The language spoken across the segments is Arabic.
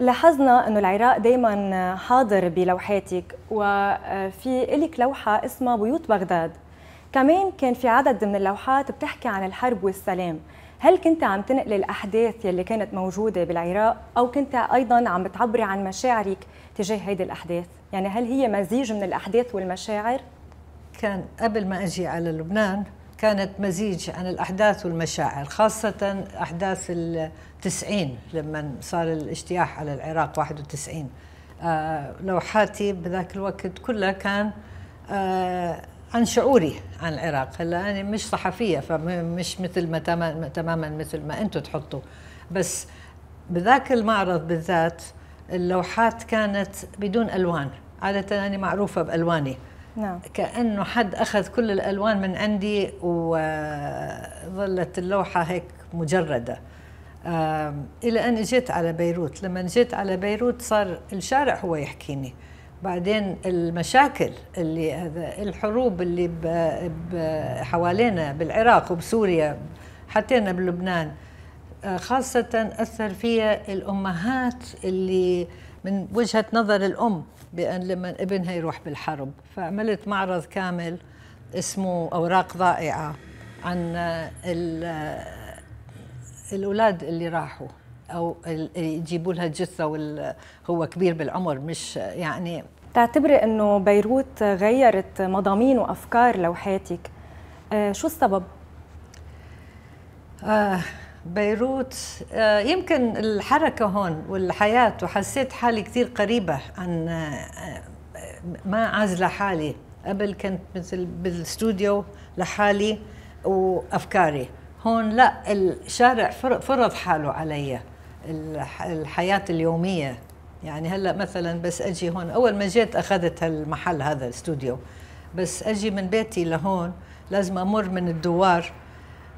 لاحظنا انه العراق دائما حاضر بلوحاتك وفي لك لوحه اسمها بيوت بغداد كمان كان في عدد من اللوحات بتحكي عن الحرب والسلام هل كنت عم تنقلي الاحداث يلي كانت موجوده بالعراق او كنت ايضا عم بتعبري عن مشاعرك تجاه هيدي الاحداث يعني هل هي مزيج من الاحداث والمشاعر كان قبل ما اجي على لبنان كانت مزيج عن الأحداث والمشاعر خاصة أحداث التسعين لما صار الاجتياح على العراق 91 آه لوحاتي بذاك الوقت كلها كان آه عن شعوري عن العراق هلا أنا مش صحفية فمش مثل ما تماما, تماما مثل ما أنتم تحطوا بس بذاك المعرض بالذات اللوحات كانت بدون ألوان عادة أنا معروفة بألواني نعم كانه حد اخذ كل الالوان من عندي وظلت اللوحه هيك مجرده الى ان جيت على بيروت لما جيت على بيروت صار الشارع هو يحكيني بعدين المشاكل اللي هذا الحروب اللي حوالينا بالعراق وبسوريا حتينا بلبنان آه، خاصة أثر فيها الأمهات اللي من وجهة نظر الأم بأن لما ابنها يروح بالحرب فعملت معرض كامل اسمه أوراق ضائعة عن الأولاد اللي راحوا أو يجيبوا لها الجثة وهو كبير بالعمر مش يعني تعتبري أنه بيروت غيرت مضامين وأفكار لوحاتك آه، شو السبب؟ آه بيروت آه، يمكن الحركة هون والحياة وحسيت حالي كثير قريبة عن آه، ما عازلة حالي قبل كنت مثل بالاستوديو لحالي وأفكاري هون لا الشارع فرض حاله علي الحياة اليومية يعني هلا مثلا بس اجي هون اول ما جيت اخذت هالمحل هذا الاستوديو بس اجي من بيتي لهون لازم امر من الدوار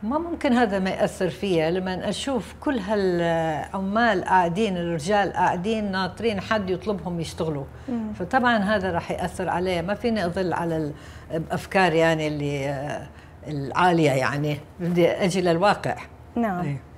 ما ممكن هذا ما يأثر فيا لما أشوف كل هالعمال قاعدين الرجال قاعدين ناطرين حد يطلبهم يشتغلوا مم. فطبعا هذا راح يأثر علي ما فيني أظل على الافكار يعني اللي آه، العالية يعني بدي أجي للواقع نعم أي.